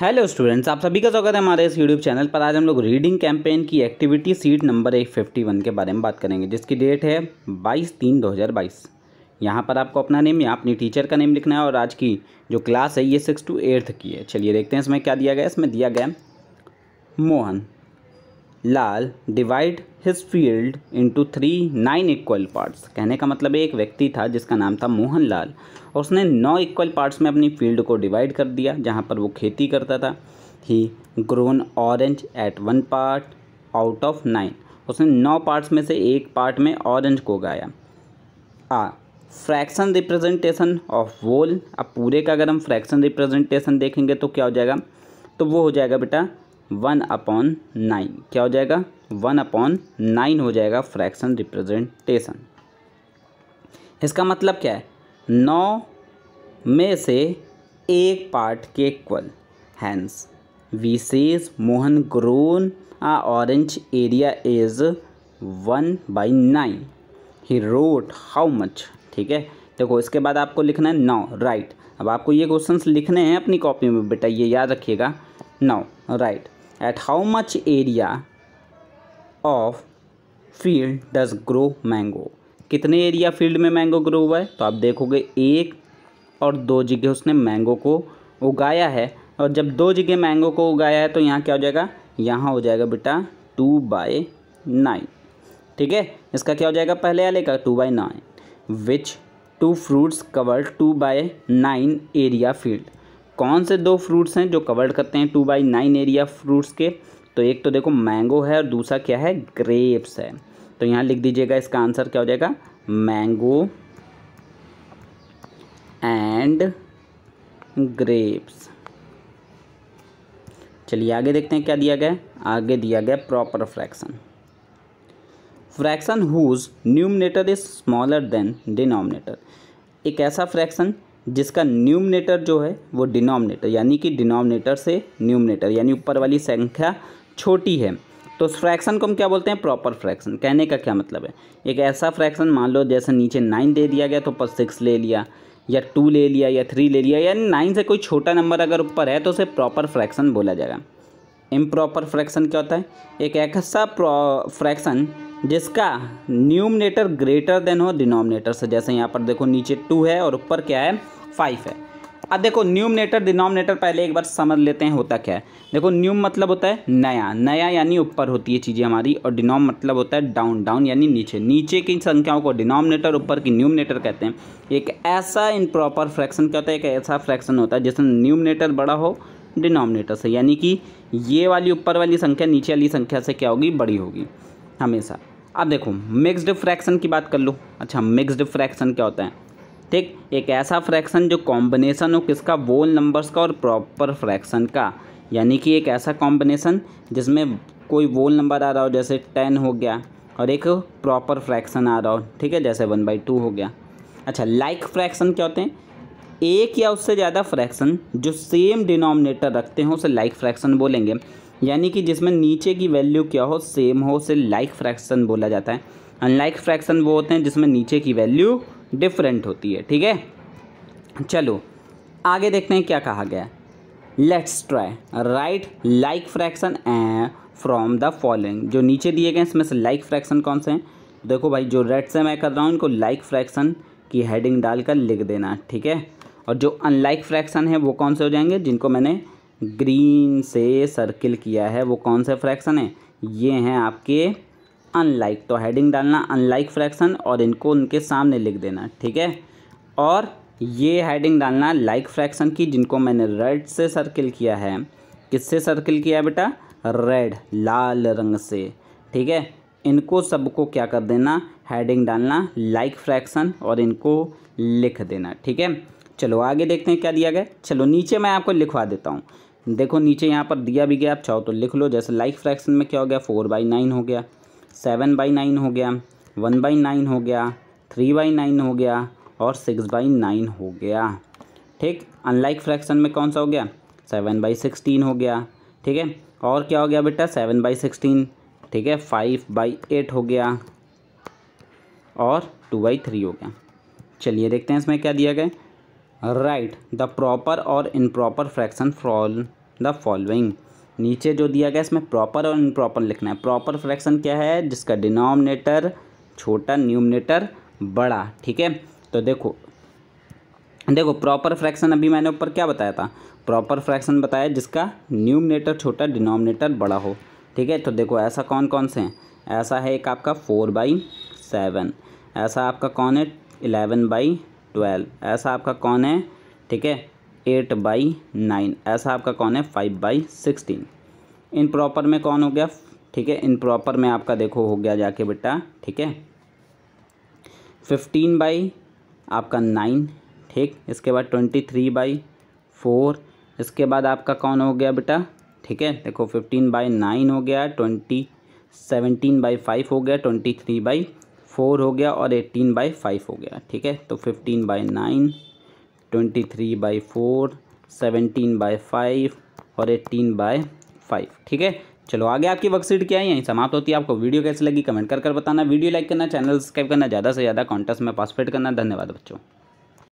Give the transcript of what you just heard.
hello students आप सभी का स्वागत है हमारे इस यूट्यूब चैनल पर आज हम लोग रीडिंग कैंपेन की activity sheet number fifty one के बारे में बात करेंगे जिसकी डेट है बाईस तीन दो हज़ार बाईस यहाँ पर आपको अपना नेम या अपनी टीचर का नेम लिखना है और आज की जो क्लास है ये सिक्स टू एट्थ की है चलिए देखते हैं इसमें क्या दिया गया इसमें दिया गया Mohan Lal divide his field into three nine equal parts कहने का मतलब एक व्यक्ति था जिसका नाम था लाल और उसने नौ इक्वल पार्ट्स में अपनी फील्ड को डिवाइड कर दिया जहाँ पर वो खेती करता था he grown orange at one part out of nine उसने नौ पार्ट्स में से एक पार्ट में ऑरेंज को उगाया a fraction representation of whole अब पूरे का अगर हम फ्रैक्शन रिप्रेजेंटेशन देखेंगे तो क्या हो जाएगा तो वो हो जाएगा बेटा वन अपॉन नाइन क्या हो जाएगा वन अपॉन नाइन हो जाएगा फ्रैक्शन रिप्रेजेंटेशन इसका मतलब क्या है नौ में से एक पार्ट के इक्वल हैंस विशेष Mohan grown a orange area is one by nine he wrote how much ठीक है देखो इसके बाद आपको लिखना है नौ राइट अब आपको ये क्वेश्चंस लिखने हैं अपनी कॉपी में बेटा ये याद रखिएगा नौ right at how much area of field does grow mango कितने एरिया फील्ड में मैंगो ग्रो हुआ है तो आप देखोगे एक और दो जगह उसने मैंगो को उगाया है और जब दो जगह मैंगो को उगाया है तो यहाँ क्या हो जाएगा यहाँ हो जाएगा बेटा टू बाय नाइन ठीक है इसका क्या हो जाएगा पहले वाले का two by nine which two fruits cover two by nine area field कौन से दो फ्रूट्स हैं जो कवर्ड करते हैं two by nine area fruits के तो एक तो देखो मैंगो है और दूसरा क्या है ग्रेप्स है तो यहाँ लिख दीजिएगा इसका आंसर क्या हो जाएगा मैंगो एंड ग्रेप्स चलिए आगे देखते हैं क्या दिया गया आगे दिया गया proper fraction fraction whose numerator is smaller than denominator एक ऐसा फ्रैक्शन जिसका न्यूमनेटर जो है वो डिनोमिनेटर यानी कि डिनोमिनेटर से न्यूमनेटर यानी ऊपर वाली संख्या छोटी है तो उस फ्रैक्शन को हम क्या बोलते हैं प्रॉपर फ्रैक्शन कहने का क्या मतलब है एक ऐसा फ्रैक्शन मान लो जैसे नीचे नाइन दे दिया गया तो ऊपर सिक्स ले लिया या टू ले लिया या थ्री ले लिया यानी नाइन से कोई छोटा नंबर अगर ऊपर है तो उसे प्रॉपर फ्रैक्शन बोला जाएगा इम प्रॉपर फ्रैक्शन क्या होता है एक ऐसा फ्रैक्शन जिसका न्यूमनेटर ग्रेटर देन हो डिनोमिनेटर से जैसे यहाँ पर देखो नीचे टू है और ऊपर क्या है फाइव है अब देखो न्यूमनेटर डिनोमिनेटर पहले एक बार समझ लेते हैं होता क्या है देखो न्यूम मतलब होता है नया नया यानी ऊपर होती है चीज़ें हमारी और डिनोम मतलब होता है डाउन डाउन यानी नीचे नीचे की संख्याओं को डिनोमिनेटर ऊपर की न्यूमनेटर कहते हैं एक ऐसा इनप्रॉपर फ्रैक्शन क्या होता है एक ऐसा फ्रैक्शन होता है जिसमें न्यूमनेटर बड़ा हो डिनोमिनेटर से यानी कि ये वाली ऊपर वाली संख्या नीचे वाली संख्या से क्या होगी बड़ी होगी हमेशा अब देखो मिक्सड फ्रैक्शन की बात कर लो अच्छा मिक्सड फ्रैक्शन क्या होता है ठीक एक ऐसा फ्रैक्शन जो कॉम्बिनेशन हो किसका वोल नंबर्स का और प्रॉपर फ्रैक्शन का यानी कि एक ऐसा कॉम्बिनेशन जिसमें कोई वोल नंबर आ रहा हो जैसे टेन हो गया और एक प्रॉपर फ्रैक्शन आ रहा हो ठीक है जैसे वन बाई टू हो गया अच्छा लाइक like फ्रैक्शन क्या होते हैं एक या उससे ज़्यादा फ्रैक्शन जो सेम डिनोमिनेटर रखते हैं उसे लाइक like फ्रैक्शन बोलेंगे यानी कि जिसमें नीचे की वैल्यू क्या हो सेम हो उसे लाइक like फ्रैक्शन बोला जाता है अनलाइक फ्रैक्शन वो होते हैं जिसमें नीचे की वैल्यू डिफरेंट होती है ठीक है चलो आगे देखते हैं क्या कहा गया let's try write like fraction and from the following जो नीचे दिए गए इसमें से लाइक फ्रैक्शन कौन से हैं देखो भाई जो रेड से मैं कर रहा हूँ इनको लाइक फ्रैक्शन की हेडिंग डालकर लिख देना ठीक है और जो अनलाइक फ्रैक्शन है वो कौन से हो जाएंगे जिनको मैंने ग्रीन से सर्किल किया है वो कौन से फ्रैक्शन हैं ये हैं आपके अनलाइक तो हेडिंग डालना अनलाइक फ्रैक्शन और इनको उनके सामने लिख देना ठीक है और ये हेडिंग डालना लाइक फ्रैक्शन की जिनको मैंने रेड से सर्किल किया है किससे सर्किल किया बेटा रेड लाल रंग से ठीक है इनको सबको क्या कर देना हेडिंग डालना लाइक फ्रैक्शन और इनको लिख देना ठीक है चलो आगे देखते हैं क्या दिया गया चलो नीचे मैं आपको लिखवा देता हूँ देखो नीचे यहाँ पर दिया भी गया आप चाहो तो लिख लो जैसे लाइक फ्रैक्शन में क्या हो गया फोर बाई नाइन हो गया सेवन बाई नाइन हो गया वन बाई नाइन हो गया थ्री बाई नाइन हो गया और सिक्स बाई नाइन हो गया ठीक अनलाइक फ्रैक्शन में कौन सा हो गया सेवन बाई सिक्सटीन हो गया ठीक है और क्या हो गया बेटा सेवन बाई सिक्सटीन ठीक है फाइव बाई एट हो गया और टू बाई थ्री हो गया चलिए देखते हैं इसमें क्या दिया गया राइट द प्रॉपर और improper fraction for the following नीचे जो दिया गया इसमें प्रॉपर और इनप्रॉपर लिखना है प्रॉपर फ्रैक्शन क्या है जिसका डिनोमिनेटर छोटा न्यूमिनेटर बड़ा ठीक है तो देखो देखो प्रॉपर फ्रैक्शन अभी मैंने ऊपर क्या बताया था प्रॉपर फ्रैक्शन बताया जिसका न्यूमिनेटर छोटा डिनोमिनेटर बड़ा हो ठीक है तो देखो ऐसा कौन कौन से हैं ऐसा है एक आपका फोर बाई सेवन ऐसा आपका कौन है इलेवन बाई ट्वेल्व ऐसा आपका कौन है ठीक है एट बाई नाइन ऐसा आपका कौन है five by sixteen improper में कौन हो गया ठीक है इन प्रॉपर में आपका देखो हो गया जाके बेटा ठीक है फिफ्टीन बाई आपका नाइन ठीक इसके बाद ट्वेंटी थ्री बाई फोर इसके बाद आपका कौन हो गया बेटा ठीक है देखो फिफ्टीन बाई नाइन हो गया ट्वेंटी सेवनटीन बाई फाइव हो गया ट्वेंटी थ्री बाई फोर हो गया और एटीन बाई फाइव हो गया ठीक है तो fifteen by nine twenty three by four seventeen by five और एट्टीन बाय फाइव ठीक है चलो आगे आपकी वर्कशीट क्या है यहीं समाप्त होती है आपको वीडियो कैसी लगी कमेंट कर कर बताना वीडियो लाइक करना चैनल सब्सक्राइब करना ज़्यादा से ज़्यादा कॉन्टेस्ट में पार्टिसिपेट करना धन्यवाद बच्चों